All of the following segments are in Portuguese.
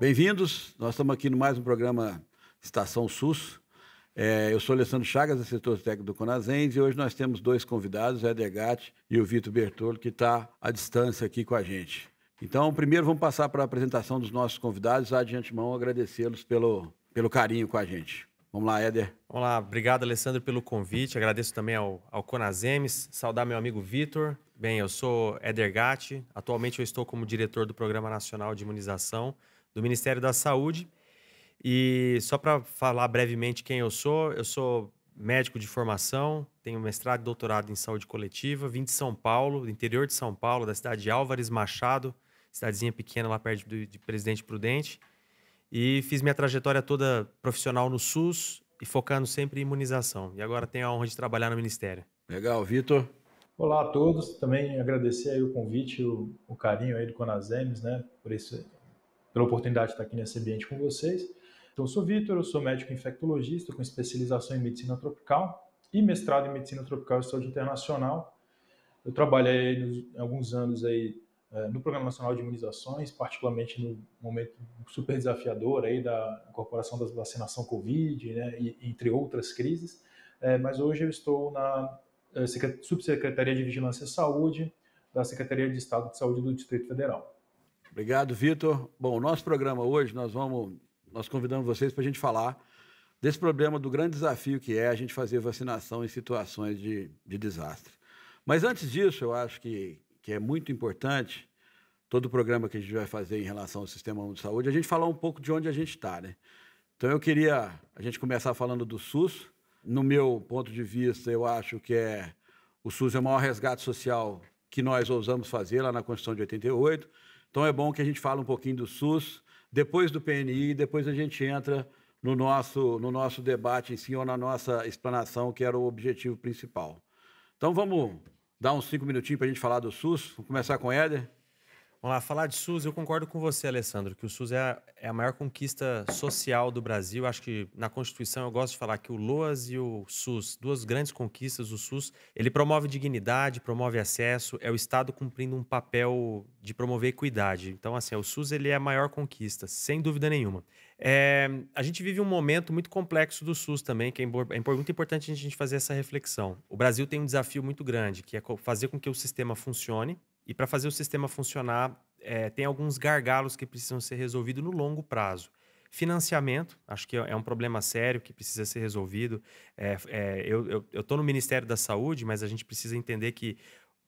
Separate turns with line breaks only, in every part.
Bem-vindos, nós estamos aqui no mais um programa Estação SUS. É, eu sou Alessandro Chagas, assessor técnico do Conazens, e hoje nós temos dois convidados, o Eder Gatti e o Vitor Bertolo, que está à distância aqui com a gente. Então, primeiro vamos passar para a apresentação dos nossos convidados, já de antemão agradecê-los pelo, pelo carinho com a gente. Vamos lá, Éder.
Vamos lá, obrigado, Alessandro, pelo convite. Agradeço também ao, ao Conasemes, saudar meu amigo Vitor. Bem, eu sou Éder Gatti, atualmente eu estou como diretor do Programa Nacional de Imunização do Ministério da Saúde. E só para falar brevemente quem eu sou, eu sou médico de formação, tenho mestrado e doutorado em saúde coletiva, vim de São Paulo, do interior de São Paulo, da cidade de Álvares Machado, cidadezinha pequena lá perto de Presidente Prudente. E fiz minha trajetória toda profissional no SUS e focando sempre em imunização. E agora tenho a honra de trabalhar no Ministério.
Legal, Vitor. Olá a todos, também agradecer aí o convite, o, o carinho aí do Conasems, né, por esse pela oportunidade de estar aqui nesse ambiente com vocês. Então, eu sou Vitor, eu sou médico infectologista com especialização em medicina tropical e mestrado em medicina tropical e saúde internacional. Eu trabalhei nos, alguns anos aí eh, no Programa Nacional de Imunizações, particularmente no momento super desafiador aí da incorporação da vacinação Covid, né, e, entre outras crises. É, mas hoje eu estou na eh, Subsecretaria de Vigilância e Saúde
da Secretaria de Estado de Saúde do Distrito Federal. Obrigado, Vitor. Bom, o nosso programa hoje, nós vamos, nós convidamos vocês para a gente falar desse problema, do grande desafio que é a gente fazer vacinação em situações de, de desastre. Mas antes disso, eu acho que, que é muito importante todo o programa que a gente vai fazer em relação ao sistema de saúde, a gente falar um pouco de onde a gente está, né? Então eu queria a gente começar falando do SUS. No meu ponto de vista, eu acho que é o SUS é o maior resgate social que nós ousamos fazer lá na Constituição de 88. Então é bom que a gente fale um pouquinho do SUS, depois do PNI, depois a gente entra no nosso, no nosso debate em si ou na nossa explanação, que era o objetivo principal. Então vamos dar uns cinco minutinhos para a gente falar do SUS. Vamos começar com o Éder. Vamos lá, falar de SUS, eu concordo com você, Alessandro, que o SUS é a,
é a, maior conquista social do Brasil. Acho que na Constituição eu gosto de falar que o LOAS e o SUS, duas grandes conquistas. O SUS, ele promove dignidade, promove acesso, é o Estado cumprindo um papel de promover equidade. Então, assim, o SUS ele é a maior conquista, sem dúvida nenhuma. É, a gente vive um momento muito complexo do SUS também, que é, é muito importante a gente fazer essa reflexão. O Brasil tem um desafio muito grande, que é fazer com que o sistema funcione, e para fazer o sistema funcionar, é, tem alguns gargalos que precisam ser resolvidos no longo prazo. Financiamento, acho que é, é um problema sério que precisa ser resolvido. É, é, eu estou no Ministério da Saúde, mas a gente precisa entender que,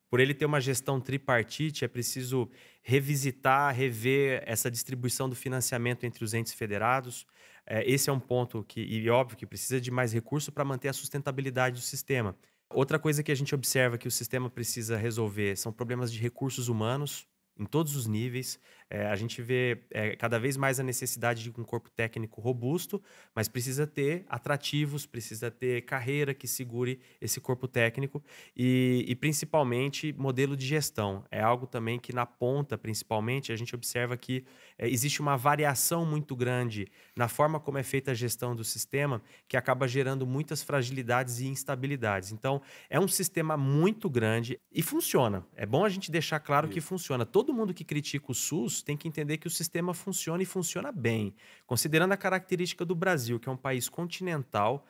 por ele ter uma gestão tripartite, é preciso revisitar, rever essa distribuição do financiamento entre os entes federados. É, esse é um ponto que, e óbvio, que precisa de mais recurso para manter a sustentabilidade do sistema. Outra coisa que a gente observa que o sistema precisa resolver são problemas de recursos humanos em todos os níveis. É, a gente vê é, cada vez mais a necessidade de um corpo técnico robusto, mas precisa ter atrativos, precisa ter carreira que segure esse corpo técnico e, e principalmente modelo de gestão. É algo também que na ponta, principalmente, a gente observa que é, existe uma variação muito grande na forma como é feita a gestão do sistema, que acaba gerando muitas fragilidades e instabilidades. Então, é um sistema muito grande e funciona. É bom a gente deixar claro que funciona. Todo mundo que critica o SUS isso, tem que entender que o sistema funciona e funciona bem. Considerando a característica do Brasil, que é um país continental,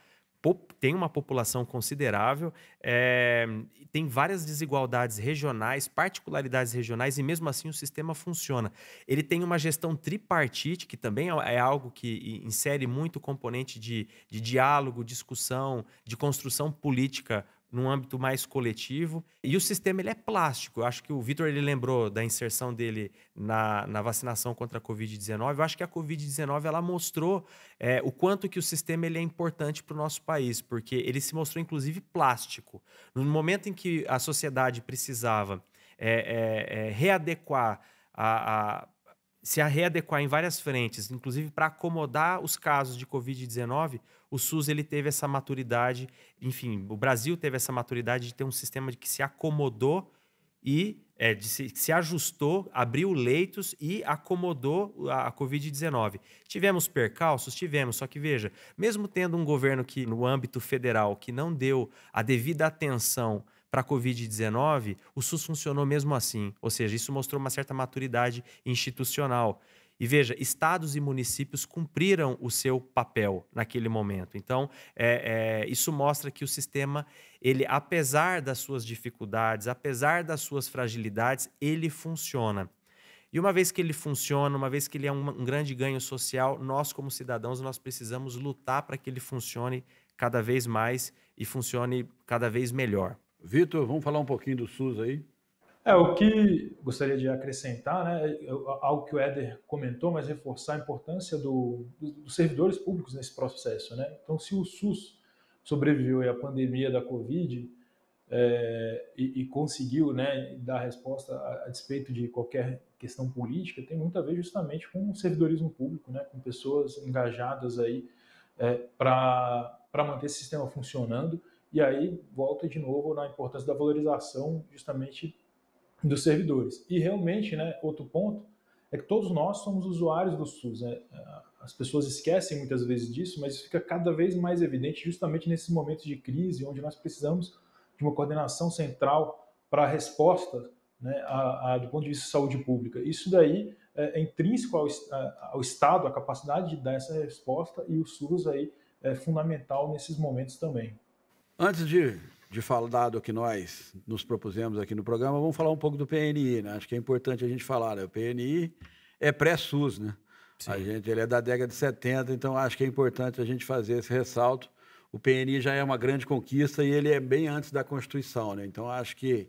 tem uma população considerável, é, tem várias desigualdades regionais, particularidades regionais, e mesmo assim o sistema funciona. Ele tem uma gestão tripartite, que também é, é algo que insere muito componente de, de diálogo, discussão, de construção política num âmbito mais coletivo. E o sistema ele é plástico. Eu acho que o Vitor ele lembrou da inserção dele na, na vacinação contra a Covid-19. Eu acho que a Covid-19 ela mostrou é, o quanto que o sistema ele é importante para o nosso país, porque ele se mostrou inclusive plástico. No momento em que a sociedade precisava é, é, é readequar a, a se readequar em várias frentes, inclusive para acomodar os casos de Covid-19, o SUS ele teve essa maturidade, enfim, o Brasil teve essa maturidade de ter um sistema que se acomodou e é, se, se, ajustou, abriu leitos e acomodou a, a Covid-19. Tivemos percalços? Tivemos, só que veja, mesmo tendo um governo que, no âmbito federal, que não deu a devida atenção para a Covid-19, o SUS funcionou mesmo assim, ou seja, isso mostrou uma certa maturidade institucional. E veja, estados e municípios cumpriram o seu papel naquele momento. Então, é, é, isso mostra que o sistema, ele, apesar das suas dificuldades, apesar das suas fragilidades, ele funciona. E uma vez que ele funciona, uma vez que ele é um, um grande ganho social, nós, como cidadãos, nós precisamos lutar para que ele funcione cada vez mais
e funcione cada vez melhor. Vitor, vamos falar um pouquinho do SUS aí? É,
o que gostaria de acrescentar, né, algo que o Éder comentou, mas reforçar a importância do, dos servidores públicos nesse processo. Né? Então, se o SUS sobreviveu à pandemia da Covid é, e, e, conseguiu né, dar resposta a, a, despeito de qualquer questão política, tem muito a ver justamente com o servidorismo público, né, com pessoas engajadas aí é, para manter esse sistema funcionando e aí volta de novo na importância da valorização justamente dos servidores. E realmente, né, outro ponto é que todos nós somos usuários do SUS. Né? As pessoas esquecem muitas vezes disso, mas fica cada vez mais evidente justamente nesses momentos de crise, onde nós precisamos de uma coordenação central para a resposta né, a, a, do ponto de vista de saúde pública. Isso daí é, é intrínseco ao, ao, Estado, a capacidade de dar essa resposta, e o SUS aí é fundamental nesses momentos também.
Antes de, de falar do que nós nos propusemos aqui no programa, vamos falar um pouco do PNI, né? Acho que é importante a gente falar. Né? O PNI é pré-SUS, né? Sim. A gente, ele é da década de 70, então acho que é importante a gente fazer esse ressalto. O PNI já é uma grande conquista e ele é bem antes da Constituição, né? Então acho que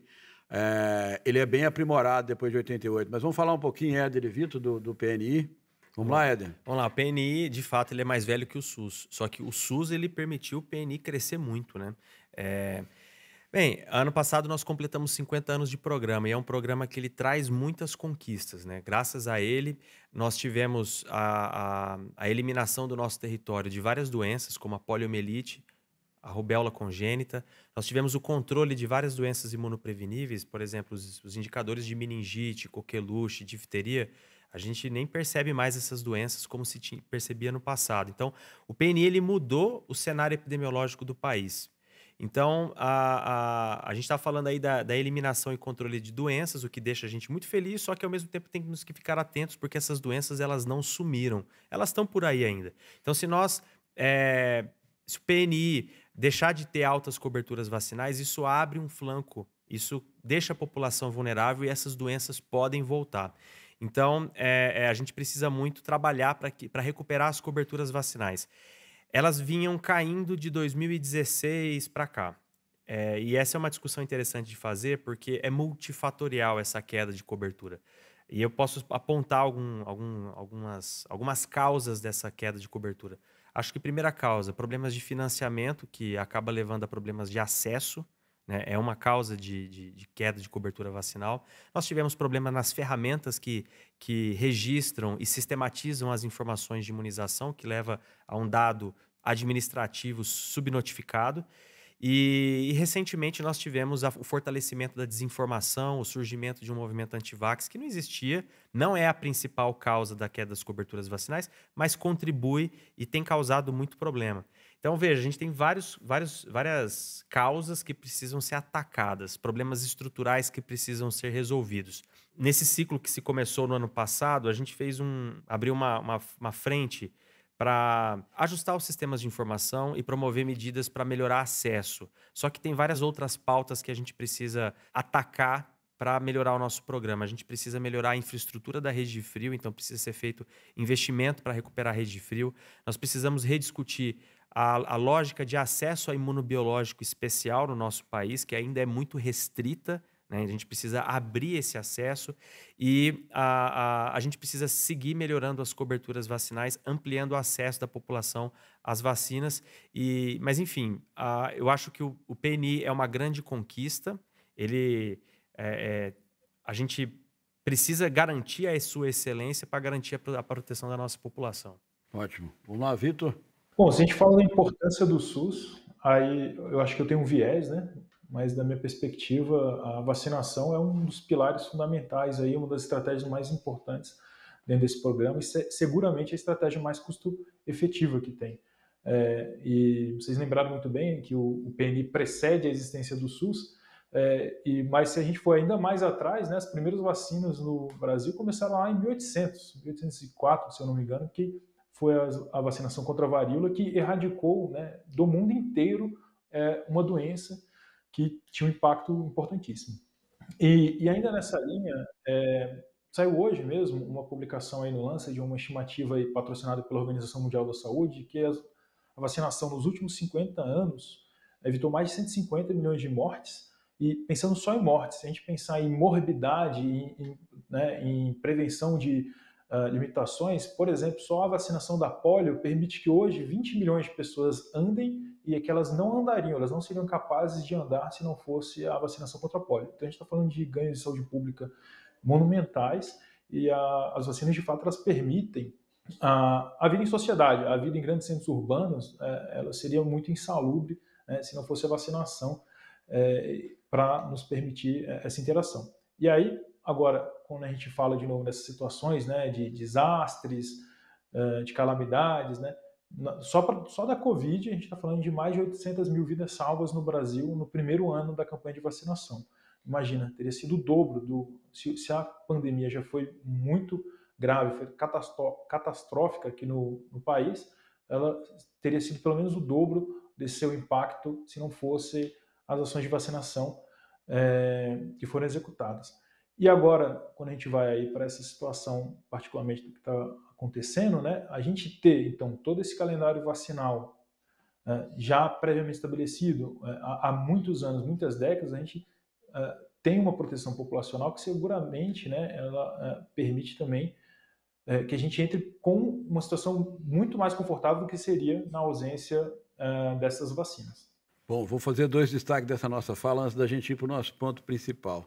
é, ele é bem aprimorado depois de 88. Mas vamos falar um pouquinho, Éder e Vitor, do, do PNI. Vamos lá, Éder.
Vamos lá, o PNI, de fato, ele é mais velho que o SUS. Só que o SUS ele permitiu o PNI crescer muito, né? É... Bem, ano passado nós completamos 50 anos de programa e é um programa que ele traz muitas conquistas, né? Graças a ele, nós tivemos a, a, a eliminação do nosso território de várias doenças, como a poliomielite, a rubéola congênita. Nós tivemos o controle de várias doenças imunopreveníveis, por exemplo, os, os indicadores de meningite, coqueluche, difteria, a gente nem percebe mais essas doenças como se tinha, percebia no passado. Então, o PNI ele mudou o cenário epidemiológico do país. Então, a, a, a gente está falando aí da, da, eliminação e controle de doenças, o que deixa a gente muito feliz, só que ao mesmo tempo temos que ficar atentos, porque essas doenças elas não sumiram, elas estão por aí ainda. Então, se nós, é, se o PNI deixar de ter altas coberturas vacinais, isso abre um flanco, isso deixa a população vulnerável e essas doenças podem voltar. Então, é, é, a gente precisa muito trabalhar para recuperar as coberturas vacinais. Elas vinham caindo de 2016 para cá. É, e essa é uma discussão interessante de fazer, porque é multifatorial essa queda de cobertura. E eu posso apontar algum, algum, algumas, algumas causas dessa queda de cobertura. Acho que primeira causa, problemas de financiamento, que acaba levando a problemas de acesso né? é uma causa de, de, de, queda de cobertura vacinal. Nós tivemos problema nas ferramentas que, que registram e sistematizam as informações de imunização, que leva a um dado administrativo subnotificado. E, e, recentemente nós tivemos a, o fortalecimento da desinformação, o surgimento de um movimento antivax que não existia, não é a principal causa da queda das coberturas vacinais, mas contribui e tem causado muito problema. Então, veja, a gente tem vários, vários, várias causas que precisam ser atacadas, problemas estruturais que precisam ser resolvidos. Nesse ciclo que se começou no ano passado, a gente fez um. abriu uma, uma, uma frente para ajustar os sistemas de informação e promover medidas para melhorar acesso. Só que tem várias outras pautas que a gente precisa atacar para melhorar o nosso programa. A gente precisa melhorar a infraestrutura da rede de frio, então precisa ser feito investimento para recuperar a rede de frio. Nós precisamos rediscutir a, a lógica de acesso a imunobiológico especial no nosso país, que ainda é muito restrita, né? a gente precisa abrir esse acesso e a, a, a gente precisa seguir melhorando as coberturas vacinais, ampliando o acesso da população às vacinas. E, mas, enfim, a, eu acho que o, o PNI é uma grande conquista. Ele, é, é, a gente precisa garantir a sua excelência para garantir a proteção da nossa população.
Ótimo.
Vamos lá, Vitor. Bom, se a gente fala da importância do SUS, aí eu acho que eu tenho um viés, né? Mas da minha perspectiva, a vacinação é um dos pilares fundamentais aí, uma das estratégias mais importantes dentro desse programa e seguramente a estratégia mais custo-efetiva que tem. É, e vocês lembraram muito bem que o, o PNI precede a existência do SUS, é, e, mas se a gente for ainda mais atrás, né, as primeiras vacinas no Brasil começaram lá em 1800, 1804, se eu não me engano, que foi a, vacinação contra a varíola, que erradicou né, do mundo inteiro é, uma doença que tinha um impacto importantíssimo. E, e ainda nessa linha, é, saiu hoje mesmo uma publicação aí no Lancet de uma estimativa patrocinada pela Organização Mundial da Saúde, que a vacinação nos últimos 50 anos evitou mais de 150 milhões de mortes, e pensando só em mortes, se a gente pensar em morbidade, em, em, né, em prevenção de ah, limitações, por exemplo, só a vacinação da polio permite que hoje 20 milhões de pessoas andem e é que elas não andariam, elas não seriam capazes de andar se não fosse a vacinação contra a polio. Então a gente está falando de ganhos de saúde pública monumentais e a, as vacinas de fato elas permitem a, a, vida em sociedade, a vida em grandes centros urbanos, é, ela seria muito insalubre né, se não fosse a vacinação é, para nos permitir é, essa interação. E aí, agora, quando a gente fala de novo nessas situações, né, de desastres, eh, de calamidades, né, só, pra, só da Covid a gente está falando de mais de 800 mil vidas salvas no Brasil no primeiro ano da campanha de vacinação. Imagina, teria sido o dobro do se, se a pandemia já foi muito grave, foi catastrófica aqui no, no país, ela teria sido pelo menos o dobro desse seu impacto se não fosse as ações de vacinação é, que foram executadas. E agora, quando a gente vai aí para essa situação, particularmente do que está acontecendo, né, a gente ter então todo esse calendário vacinal né, já previamente estabelecido é, há muitos anos, muitas décadas, a gente é, tem uma proteção populacional que seguramente né, ela é, permite também que a gente entre com uma situação muito mais confortável do que seria na ausência dessas vacinas.
Bom, vou fazer dois destaques dessa nossa fala antes da gente ir para o nosso ponto principal.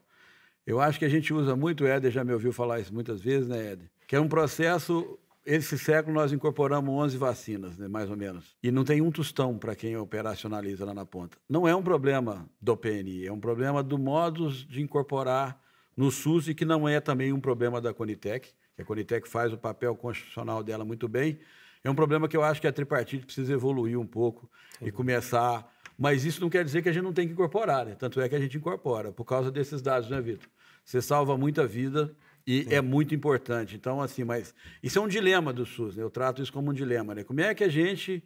Eu acho que a gente usa muito, o Éder já me ouviu falar isso muitas vezes, né, Éder? Que é um processo. Esse século nós incorporamos 11 vacinas, né, mais ou menos. E não tem um tostão para quem operacionaliza lá na ponta. Não é um problema do PNI, é um problema do modus de incorporar no SUS e que não é também um problema da Conitec, que a Conitec faz o papel constitucional dela muito bem. É um problema que eu acho que a tripartite precisa evoluir um pouco Sim. e começar mas isso não quer dizer que a gente não tem que incorporar, né? Tanto é que a gente incorpora, por causa desses dados, né, Vitor? Você salva muita vida e Sim. é muito importante. Então, assim, mas isso é um dilema do SUS, né? Eu trato isso como um dilema, né? Como é que a gente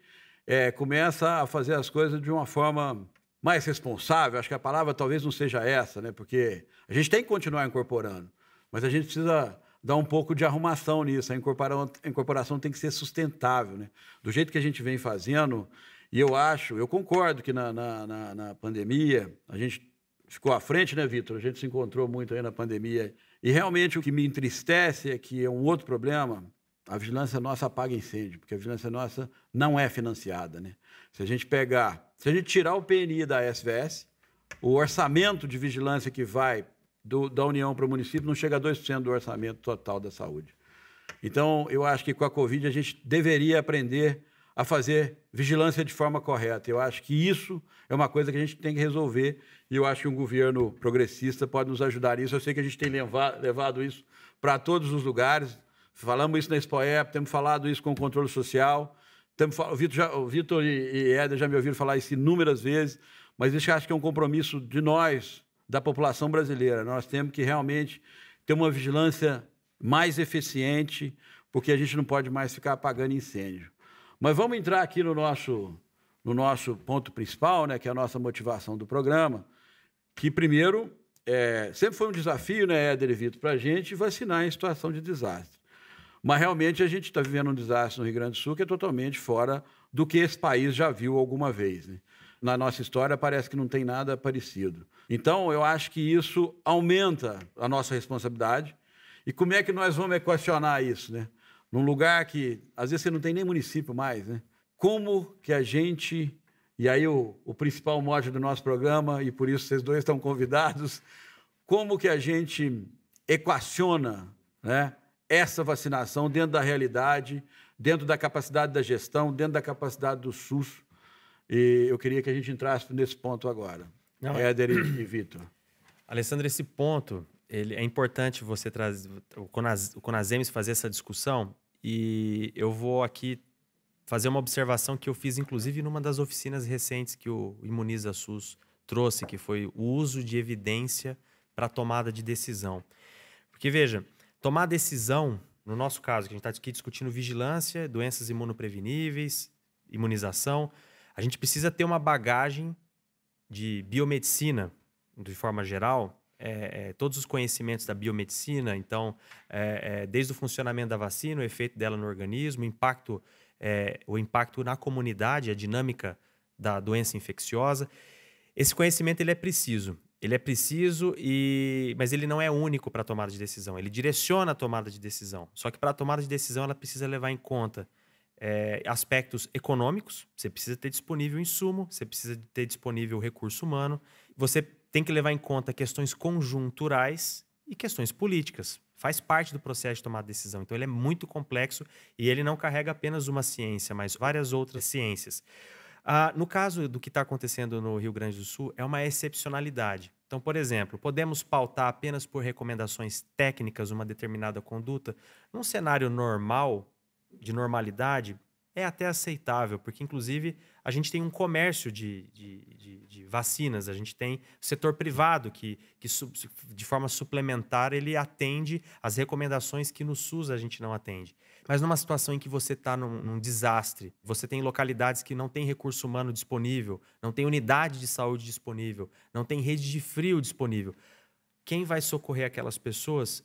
é, começa a fazer as coisas de uma forma mais responsável? Acho que a palavra talvez não seja essa, né? Porque a gente tem que continuar incorporando, mas a gente precisa dar um pouco de arrumação nisso. A incorporação, a incorporação tem que ser sustentável, né? Do jeito que a gente vem fazendo, e eu acho, eu concordo que na, na, na, na pandemia a gente ficou à frente, né, Vitor? A gente se encontrou muito aí na pandemia. E realmente o que me entristece é que é um outro problema. A vigilância nossa apaga incêndio, porque a vigilância nossa não é financiada, né? Se a gente pegar, se a gente tirar o PNI da SVS, o orçamento de vigilância que vai do, da União para o município não chega a 2% do orçamento total da saúde. Então, eu acho que com a Covid a gente deveria aprender a fazer vigilância de forma correta. Eu acho que isso é uma coisa que a gente tem que resolver e eu acho que um governo progressista pode nos ajudar nisso. Eu sei que a gente tem levado isso para todos os lugares. Falamos isso na Expoep, temos falado isso com o controle social. Temos, o Vitor, já, o Vitor e, e já me ouviram falar isso inúmeras vezes, mas isso eu acho que é um compromisso de nós, da população brasileira. Nós temos que realmente ter uma vigilância mais eficiente, porque a gente não pode mais ficar apagando incêndio. Mas vamos entrar aqui no nosso, no nosso ponto principal, né, que é a nossa motivação do programa, que primeiro é, sempre foi um desafio, né, Éder e Vitor, para a gente vacinar em situação de desastre. Mas realmente a gente está vivendo um desastre no Rio Grande do Sul que é totalmente fora do que esse país já viu alguma vez. Né? na nossa história parece que não tem nada parecido. Então, eu acho que isso aumenta a nossa responsabilidade. E como é que nós vamos equacionar isso, né? num lugar que às vezes você não tem nem município mais, né? Como que a gente, e aí o, o principal mote do nosso programa, e por isso vocês dois estão convidados, como que a gente equaciona né, essa vacinação dentro da realidade, dentro da capacidade da gestão, dentro da capacidade do SUS. E eu queria que a gente entrasse nesse ponto agora. É Éder e, e Vitor. Alessandro, esse ponto ele, é
importante você trazer o, Conaz, Conasemes fazer essa discussão e eu vou aqui fazer uma observação que eu fiz inclusive numa das oficinas recentes que o Imuniza SUS trouxe, que foi o uso de evidência para tomada de decisão. Porque veja, tomar decisão, no nosso caso, que a gente está aqui discutindo vigilância, doenças imunopreveníveis, imunização, a gente precisa ter uma bagagem de biomedicina de forma geral é, é, todos os conhecimentos da biomedicina, então, é, é, desde o funcionamento da vacina, o efeito dela no organismo, o impacto, é, o impacto na comunidade, a dinâmica da doença infecciosa. Esse conhecimento ele é preciso. Ele é preciso, e mas ele não é único para a tomada de decisão. Ele direciona a tomada de decisão. Só que para a tomada de decisão, ela precisa levar em conta é, aspectos econômicos. Você precisa ter disponível insumo, você precisa ter disponível recurso humano. Você tem que levar em conta questões conjunturais e questões políticas. Faz parte do processo de tomar decisão. Então, ele é muito complexo e ele não carrega apenas uma ciência, mas várias outras ciências. Ah, no caso do que está acontecendo no Rio Grande do Sul, é uma excepcionalidade. Então, por exemplo, podemos pautar apenas por recomendações técnicas uma determinada conduta? Num cenário normal, de normalidade, é até aceitável, porque inclusive a gente tem um comércio de, de, de, de vacinas, a gente tem setor privado que, que sub, de forma suplementar ele atende as recomendações que no SUS a gente não atende. Mas numa situação em que você está num, num, desastre, você tem localidades que não tem recurso humano disponível, não tem unidade de saúde disponível, não tem rede de frio disponível, quem vai socorrer aquelas pessoas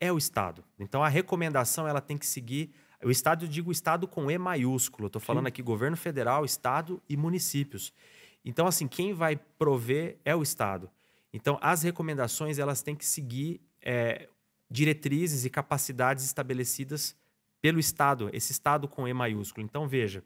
é o Estado. Então a recomendação ela tem que seguir o Estado, eu digo Estado com E maiúsculo. Estou falando Sim. aqui governo federal, Estado e municípios. Então, assim, quem vai prover é o Estado. Então, as recomendações elas têm que seguir é, diretrizes e capacidades estabelecidas pelo Estado, esse Estado com E maiúsculo. Então, veja,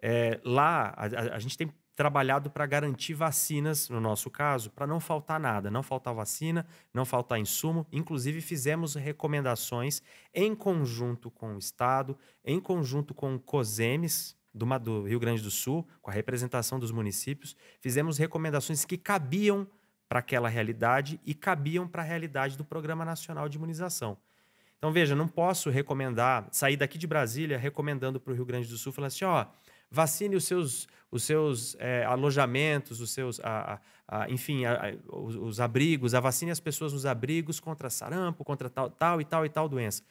é, lá a, a, a gente tem trabalhado para garantir vacinas, no nosso caso, para não faltar nada, não faltar vacina, não faltar insumo. Inclusive, fizemos recomendações em conjunto com o Estado, em conjunto com o COSEMES, do, Rio Grande do Sul, com a representação dos municípios, fizemos recomendações que cabiam para aquela realidade e cabiam para a realidade do Programa Nacional de Imunização. Então, veja, não posso recomendar, sair daqui de Brasília recomendando para o Rio Grande do Sul, falando assim: ó, vacine os seus os seus é, alojamentos, os seus, a, a, a, enfim, os, os, abrigos, a vacina as pessoas nos abrigos contra sarampo, contra tal, tal e tal e tal doença.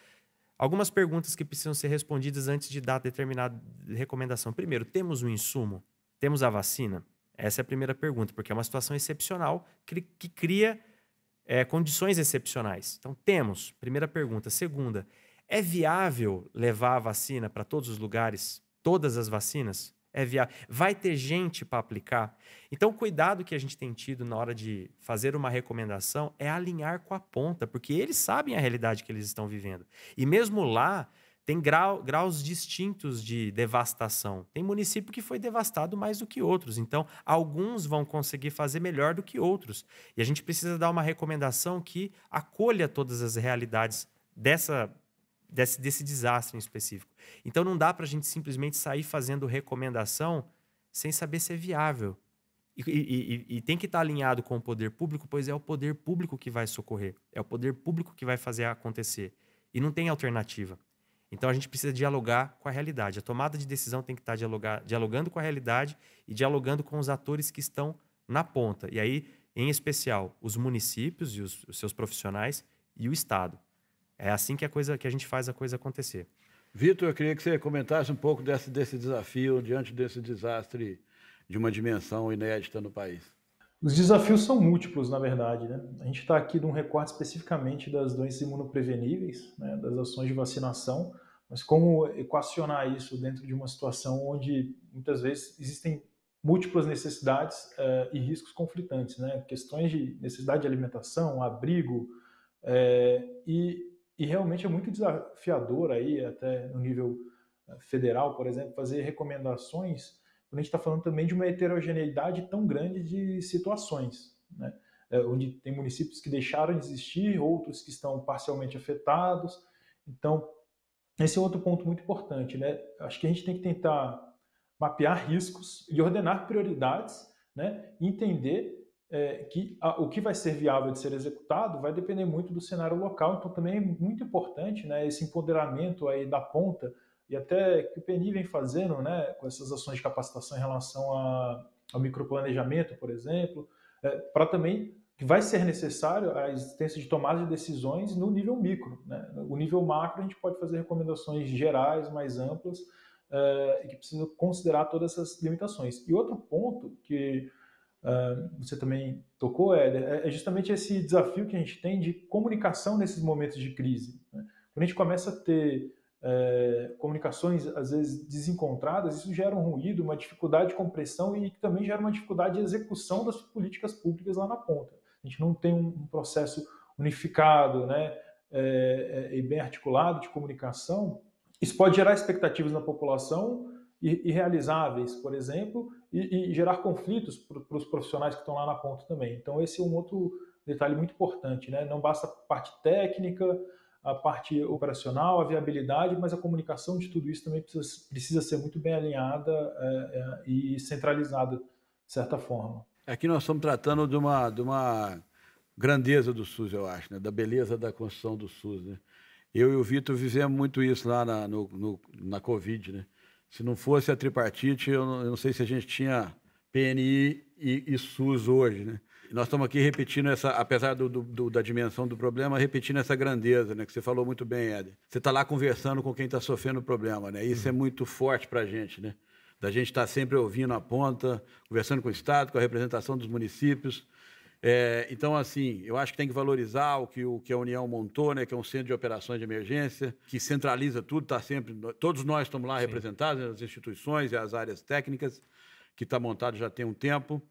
Algumas perguntas que precisam ser respondidas antes de dar determinada recomendação. Primeiro, temos o insumo? Temos a vacina? Essa é a primeira pergunta, porque é uma situação excepcional que, que cria é, condições excepcionais. Então, temos. Primeira pergunta. Segunda, é viável levar a vacina para todos os lugares, todas as vacinas? é viável. Vai ter gente para aplicar. Então, o cuidado que a gente tem tido na hora de fazer uma recomendação é alinhar com a ponta, porque eles sabem a realidade que eles estão vivendo. E mesmo lá, tem grau, graus distintos de devastação. Tem município que foi devastado mais do que outros. Então, alguns vão conseguir fazer melhor do que outros. E a gente precisa dar uma recomendação que acolha todas as realidades dessa desse, desse desastre em específico. Então não dá para a gente simplesmente sair fazendo recomendação sem saber se é viável. E, e, e, tem que estar tá alinhado com o poder público, pois é o poder público que vai socorrer, é o poder público que vai fazer acontecer. E não tem alternativa. Então a gente precisa dialogar com a realidade. A tomada de decisão tem que estar tá dialogar, dialogando com a realidade e dialogando com os atores que estão na ponta. E aí, em especial, os municípios e os, os seus profissionais e o Estado. É assim que a, coisa, que a gente faz a coisa acontecer.
Vitor, eu queria que você comentasse um pouco desse, desse desafio diante desse desastre de uma dimensão inédita no país.
Os desafios são múltiplos, na verdade. Né? A gente está aqui num recorte especificamente das doenças imunopreveníveis, né? das ações de vacinação, mas como equacionar isso dentro de uma situação onde muitas vezes existem múltiplas necessidades eh, e riscos conflitantes, né? questões de necessidade de alimentação, abrigo eh, e e realmente é muito desafiador aí, até no nível eh, federal, por exemplo, fazer recomendações quando a gente está falando também de uma heterogeneidade tão grande de situações, né? É, onde tem municípios que deixaram de existir, outros que estão parcialmente afetados. Então, esse é outro ponto muito importante, né? Acho que a gente tem que tentar mapear riscos e ordenar prioridades, né? Entender é, que a, o que vai ser viável de ser executado vai depender muito do cenário local, então também é muito importante né, esse empoderamento aí da ponta e até que o PNI vem fazendo né, com essas ações de capacitação em relação a, ao microplanejamento, por exemplo, é, para também que vai ser necessário a existência de tomada de decisões no nível micro. Né? O nível macro a gente pode fazer recomendações gerais, mais amplas, é, que precisam considerar todas essas limitações. E outro ponto que você também tocou, Éder, é, é justamente esse desafio que a gente tem de comunicação nesses momentos de crise. Né? Quando a gente começa a ter é, comunicações, às vezes, desencontradas, isso gera um ruído, uma dificuldade de compressão e também gera uma dificuldade de execução das políticas públicas lá na ponta. A gente não tem um processo unificado né, é, é, e bem articulado de comunicação. Isso pode gerar expectativas na população irrealizáveis, por exemplo, e, e gerar conflitos para os profissionais que estão lá na ponta também. Então, esse é um outro detalhe muito importante, né? Não basta a parte técnica, a parte operacional, a viabilidade, mas a comunicação de tudo isso também precisa, precisa ser muito bem alinhada é, é, e centralizada, de certa forma.
Aqui nós estamos tratando de uma, de uma grandeza do SUS, eu acho, né? da beleza da construção do SUS. Né? Eu e o Vitor vivemos muito isso lá na, no, no, na Covid, né? Se não fosse a tripartite, eu não, eu não sei se a gente tinha PNI e, e SUS hoje, né? nós estamos aqui repetindo essa, apesar do, do, da dimensão do problema, repetindo essa grandeza, né? Que você falou muito bem, Ed. Você está lá conversando com quem está sofrendo o problema, né? Isso é uhum. muito forte para a gente, né? Da gente estar tá sempre ouvindo a ponta, conversando com o Estado, com a representação dos municípios, é, então, assim, eu acho que tem que valorizar o que, o que a União montou, né, que é um centro de operações de emergência, que centraliza tudo, está sempre. Todos nós estamos lá Sim. representados, né, as instituições e as áreas técnicas, que está montado já tem um tempo.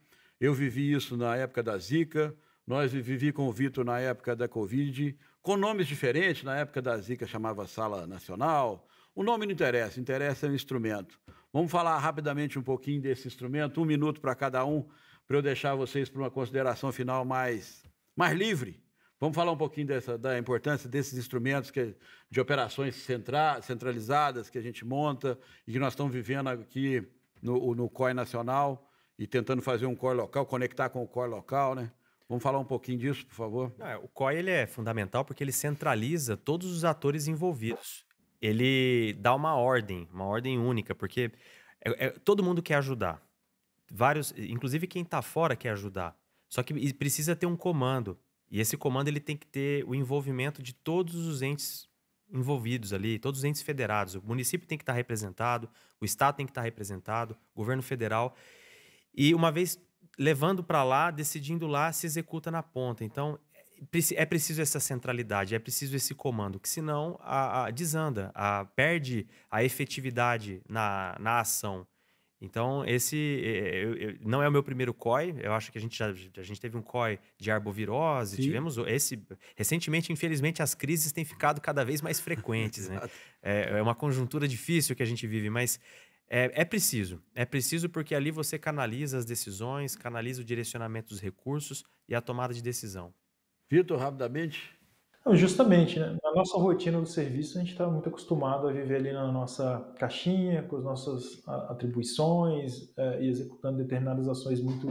Eu vivi isso na época da Zika, nós vivi com o Vitor na época da Covid, com nomes diferentes, na época da Zika chamava Sala Nacional. O nome não interessa, interessa é o instrumento. Vamos falar rapidamente um pouquinho desse instrumento, um minuto para cada um para eu deixar vocês para uma consideração final mais, mais livre. Vamos falar um pouquinho dessa, da importância desses instrumentos que, de operações centra, centralizadas que a gente monta e que nós estamos vivendo aqui no, no COI nacional e tentando fazer um COI local, conectar com o COI local, né? Vamos falar um pouquinho disso, por favor? Não, é, o COI ele é fundamental
porque ele centraliza todos os atores envolvidos. Ele dá uma ordem, uma ordem única, porque é, é, todo mundo quer ajudar vários, inclusive quem está fora quer ajudar. Só que precisa ter um comando. E esse comando ele tem que ter o envolvimento de todos os entes envolvidos ali, todos os entes federados. O município tem que estar tá representado, o estado tem que estar tá representado, o governo federal. E uma vez levando para lá, decidindo lá, se executa na ponta. Então é preciso essa centralidade, é preciso esse comando, que senão a, a desanda, a, perde a efetividade na, na ação. Então, esse é, é, eu, eu, não é o meu primeiro COI. Eu acho que a gente já a gente teve um COI de arbovirose, Sim. tivemos esse. Recentemente, infelizmente, as crises têm ficado cada vez mais frequentes. né? É, é, uma conjuntura difícil que a gente vive, mas é, é preciso. É preciso porque ali você canaliza as decisões, canaliza o direcionamento dos recursos e a tomada de decisão. Vitor, rapidamente
justamente, né? Uhum. Na nossa rotina do serviço, a gente está muito acostumado a viver ali na nossa caixinha, com as nossas atribuições é, e executando determinadas ações muito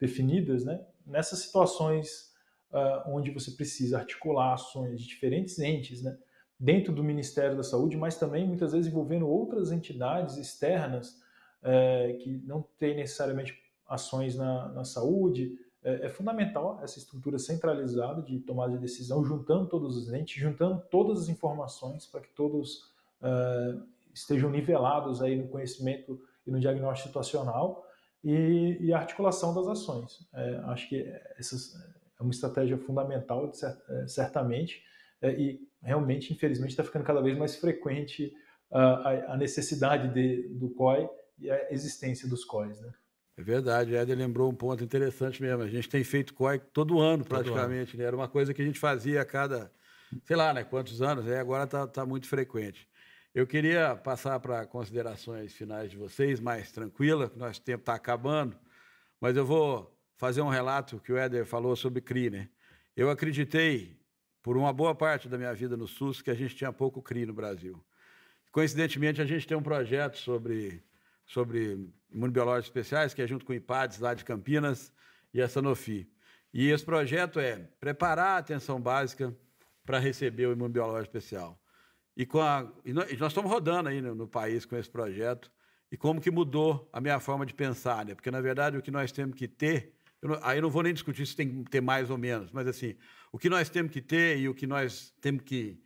definidas, né? Nessas situações é, onde você precisa articular ações de diferentes entes, né? Dentro do Ministério da Saúde, mas também muitas vezes envolvendo outras entidades externas é, que não têm necessariamente ações na, na saúde, é, é fundamental essa estrutura centralizada de tomada de decisão, juntando todos os entes, juntando todas as informações para que todos uh, estejam nivelados aí no conhecimento e no diagnóstico situacional e, e articulação das ações. É, acho que essa é uma estratégia fundamental, é, certamente, é, e realmente, infelizmente, está ficando cada vez mais frequente a, necessidade
de, do COI e a existência dos COIs. Né? É verdade, Éder lembrou um ponto interessante mesmo. A gente tem feito COI todo ano, praticamente. Todo ano. Né? Era uma coisa que a gente fazia a cada, sei lá, né, quantos anos, né? agora está tá muito frequente. Eu queria passar para considerações finais de vocês, mais tranquila, que nosso tempo está acabando, mas eu vou fazer um relato que o Éder falou sobre CRI. Né? Eu acreditei, por uma boa parte da minha vida no SUS, que a gente tinha pouco CRI no Brasil. Coincidentemente, a gente tem um projeto sobre, sobre imunobiológicos especiais, que é junto com o IPADES lá de Campinas e a Sanofi. E esse projeto é preparar a atenção básica para receber o imunobiológico especial. E, com a, e nós, nós estamos rodando aí no, no, país com esse projeto e como que mudou a minha forma de pensar, né? Porque, na verdade, o que nós temos que ter, eu não, aí eu não vou nem discutir se tem que ter mais ou menos, mas, assim, o que nós temos que ter e o que nós temos que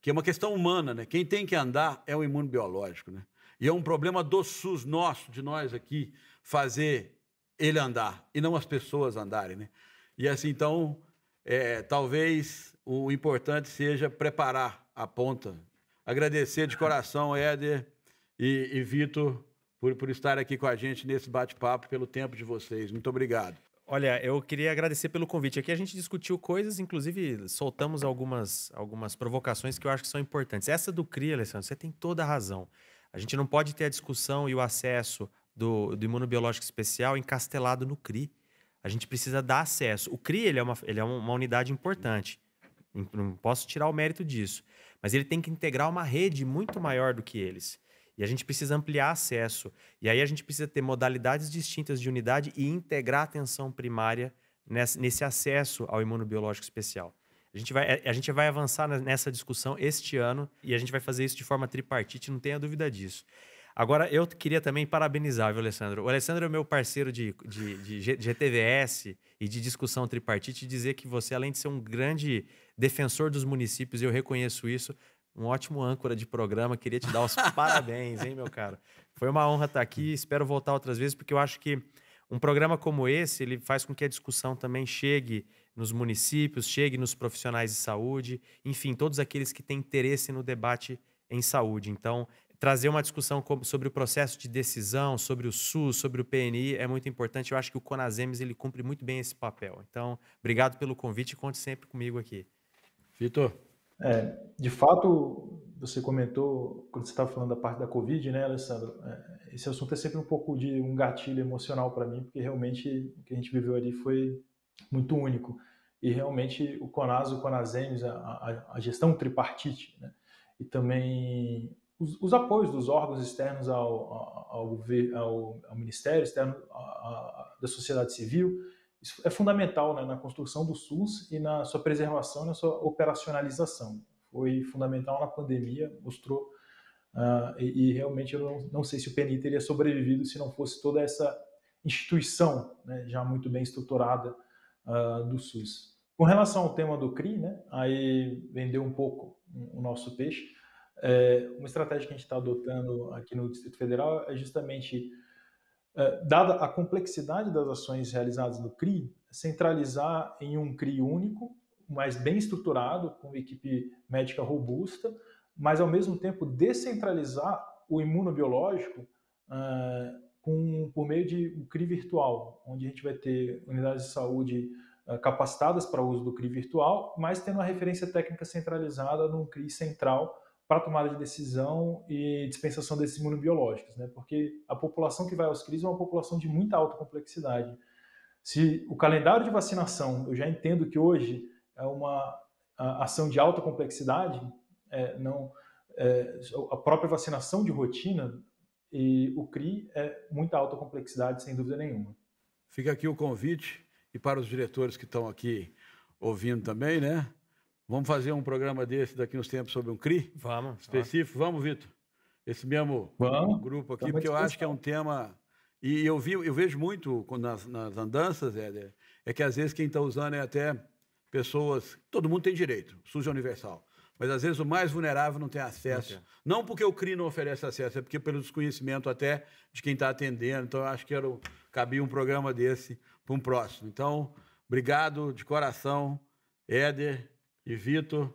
que é uma questão humana, né? Quem tem que andar é o imunobiológico, né? E é um problema do SUS nosso, de nós aqui, fazer ele andar e não as pessoas andarem, né? E assim, então, é, talvez o importante seja preparar a ponta. Agradecer de coração, Éder e, e Vitor, por, por estar aqui com a gente nesse bate-papo, pelo tempo de vocês. Muito obrigado. Olha, eu queria agradecer pelo convite. Aqui a gente discutiu coisas, inclusive soltamos algumas,
algumas provocações que eu acho que são importantes. Essa do CRI, Alessandro, você tem toda a razão. A gente não pode ter a discussão e o acesso do, do imunobiológico especial encastelado no CRI. A gente precisa dar acesso. O CRI ele é, uma, ele é uma unidade importante. Não posso tirar o mérito disso. Mas ele tem que integrar uma rede muito maior do que eles. E a gente precisa ampliar acesso. E aí a gente precisa ter modalidades distintas de unidade e integrar a atenção primária nesse acesso ao imunobiológico especial. A gente, vai, a gente vai avançar nessa discussão este ano e a gente vai fazer isso de forma tripartite, não tenha dúvida disso. Agora, eu queria também parabenizar, viu, Alessandro? O Alessandro é meu parceiro de, de, de GTVS e de discussão tripartite, dizer que você, além de ser um grande defensor dos municípios, eu reconheço isso, um ótimo âncora de programa. Queria te dar os parabéns, hein, meu cara? Foi uma honra estar tá aqui. Espero voltar outras vezes, porque eu acho que um programa como esse, ele faz com que a discussão também chegue nos municípios, chegue nos profissionais de saúde, enfim, todos aqueles que têm interesse no debate em saúde. Então, trazer uma discussão sobre o processo de decisão, sobre o SUS, sobre o PNI é muito importante. Eu acho que o Conasems ele cumpre muito bem esse papel. Então, obrigado pelo convite e conte sempre comigo aqui.
Vitor, é, de fato, você comentou, quando você estava falando da parte da Covid, né, Alessandro? É, esse assunto é sempre um pouco de um gatilho emocional para mim, porque realmente o que a gente viveu ali foi muito único. E realmente o CONAS, o CONASEMES, a, a, a, gestão tripartite, né? e também os, os apoios dos órgãos externos ao, ao, ao, ao Ministério, externo à, à, da sociedade civil, isso é fundamental né, na construção do SUS e na sua preservação, na sua operacionalização. Foi fundamental na pandemia, mostrou, uh, e, e, realmente eu não, não, sei se o PNI teria sobrevivido se não fosse toda essa instituição né, já muito bem estruturada uh, do SUS. Com relação ao tema do CRI, né, aí vendeu um pouco o nosso peixe. É, uma estratégia que a gente está adotando aqui no Distrito Federal é justamente é, dada a complexidade das ações realizadas no CRI, centralizar em um CRI único, mas bem estruturado, com equipe médica robusta, mas ao mesmo tempo descentralizar o imunobiológico uh, com, por meio de um CRI virtual, onde a gente vai ter unidades de saúde uh, capacitadas para o uso do CRI virtual, mas tendo uma referência técnica centralizada num CRI central para tomada de decisão e dispensação desses imunobiológicos, né? Porque a população que vai aos CRIs é uma população de muita alta complexidade. Se o calendário de vacinação, eu já entendo que hoje é uma ação de alta complexidade, é, não é, a própria vacinação de rotina
e o CRI é muita alta complexidade, sem dúvida nenhuma. Fica aqui o convite e para os diretores que estão aqui ouvindo também, né? Vamos fazer um programa desse daqui uns tempos sobre um CRI? Vamos. Específico. Vamos, Vitor. Esse mesmo vamos. grupo aqui, porque eu acho que é um tema. E eu, vi, eu vejo muito nas, nas andanças, Éder, é que às vezes quem está usando é até pessoas. Todo mundo tem direito, SUS é universal. Mas às vezes o mais vulnerável não tem acesso. Não, não porque o CRI não oferece acesso, é porque pelo desconhecimento até de quem está atendendo. Então eu acho que era, cabia um programa desse para um próximo. Então, obrigado de coração, Éder e Vitor.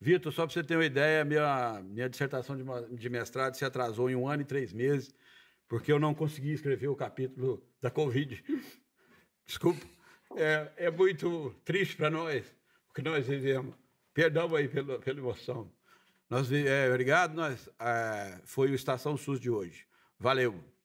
Vitor, só para você ter uma ideia, minha, minha dissertação de, de mestrado se atrasou em um ano e três meses, porque eu não consegui escrever o capítulo da Covid. Desculpa. É, é muito triste para nós o que nós vivemos. Perdão aí pela, pela emoção. Nós, é, obrigado, nós, é, foi o Estação SUS de hoje. Valeu.